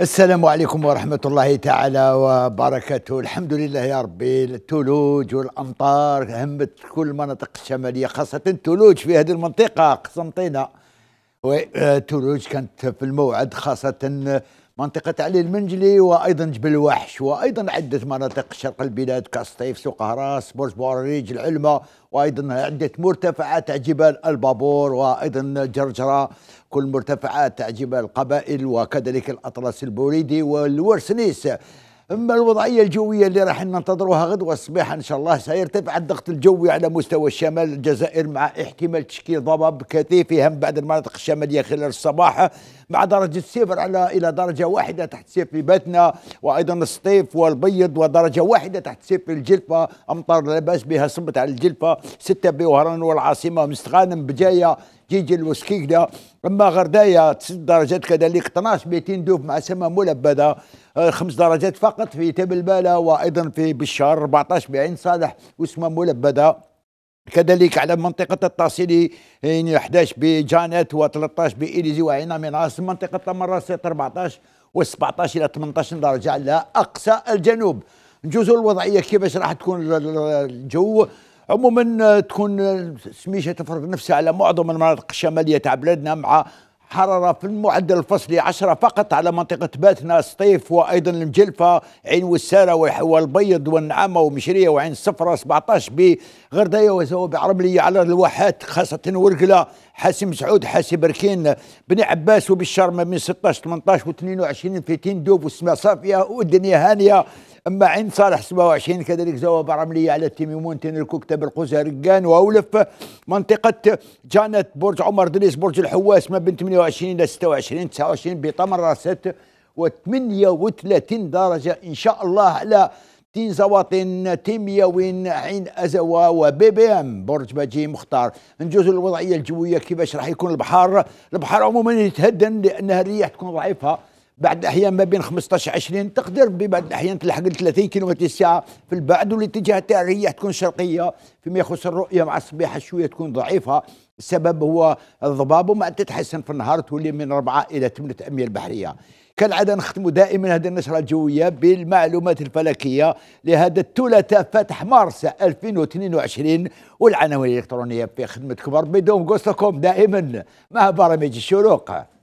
السلام عليكم ورحمة الله تعالى وبركاته الحمد لله يا ربي الثلوج والأمطار همت كل المناطق الشمالية خاصة الثلوج في هذه المنطقة قسنطينة الثلوج آه، كانت في الموعد خاصة منطقة علي المنجلي وأيضا جبل الوحش وأيضا عدة مناطق شرق البلاد كاستيف سوق هراس برج بوريج العلمة وأيضا عدة مرتفعات جبال البابور وأيضا جرجرة كل مرتفعات جبال القبائل وكذلك الأطلس البوريدي والورسنيس اما الوضعيه الجويه اللي راح ننتظروها غدوه الصباح ان شاء الله سيرتفع الضغط الجوي على مستوى الشمال الجزائر مع احتمال تشكيل ضباب كثيف يهم بعد المناطق الشماليه خلال الصباح مع درجه صفر على الى درجه واحده تحت صفر في باتنا وايضا الصيف والبيض ودرجه واحده تحت صفر في الجلفه امطار لا باس بها صبت على الجلفه سته بوهران والعاصمه مستغانم بجايه جيجي الوسكيك ده اما غردايه ست درجات كذلك 12 200 دوف مع سماء ملبده آه، خمس درجات فقط في تبل باله وايضا في بشار 14 بعين صالح وسماء ملبده كذلك على منطقة التاصيلي يعني 11 بجانت و13 بإليزي وعينا من عاصم منطقة تمرسيت 14 و17 إلى 18 درجة على أقصى الجنوب نجوزوا الوضعية كيفاش راح تكون الجو عموما آه، تكون آه، سميشه تفرض نفسها على معظم المناطق الشماليه تاع بلادنا مع حرارة في المعدل الفصلي 10 فقط على منطقة باتنا سطيف وأيضا المجلفة عين والسارة والبيض والنعامة ومشرية وعين الصفرة 17 بغردية وزواب بعربلية على الواحات خاصة ورقلة حاسم سعود حاسي بركين بني عباس وبالشرمة من 16 18 و 22 في تندوب والسماء صافية والدنيا هانية أما عين صالح 27 كذلك زوا عرملية على التيميمون تين الكوكتة بالقوزة رقان وأولف منطقة جانت برج عمر دريس برج الحواس ما بين 28 الى 26 29 راسات و38 درجة إن شاء الله على تين زواطن تيمياوين عين أزوا وبي بي أم برج باجي مختار نجوز الوضعية الجوية كيفاش راح يكون البحر البحر عموما يتهدن لأنها الرياح تكون ضعيفة بعد الاحيان ما بين 15 20 تقدر ببعض الاحيان تلحق ل 30 في الساعه في البعد والاتجاه تاع الرياح تكون شرقيه فيما يخص الرؤيه مع الصبيحه شويه تكون ضعيفه السبب هو الضباب وما تتحسن في النهار تولي من أربعة إلى ثمانية أمية البحرية كالعادة نختم دائما هذه النشرة الجوية بالمعلومات الفلكية لهذا الثلاثاء فتح مارس 2022 والعناوين الإلكترونية في خدمتكم ربي دوم قصتكم دائما مع برامج الشروق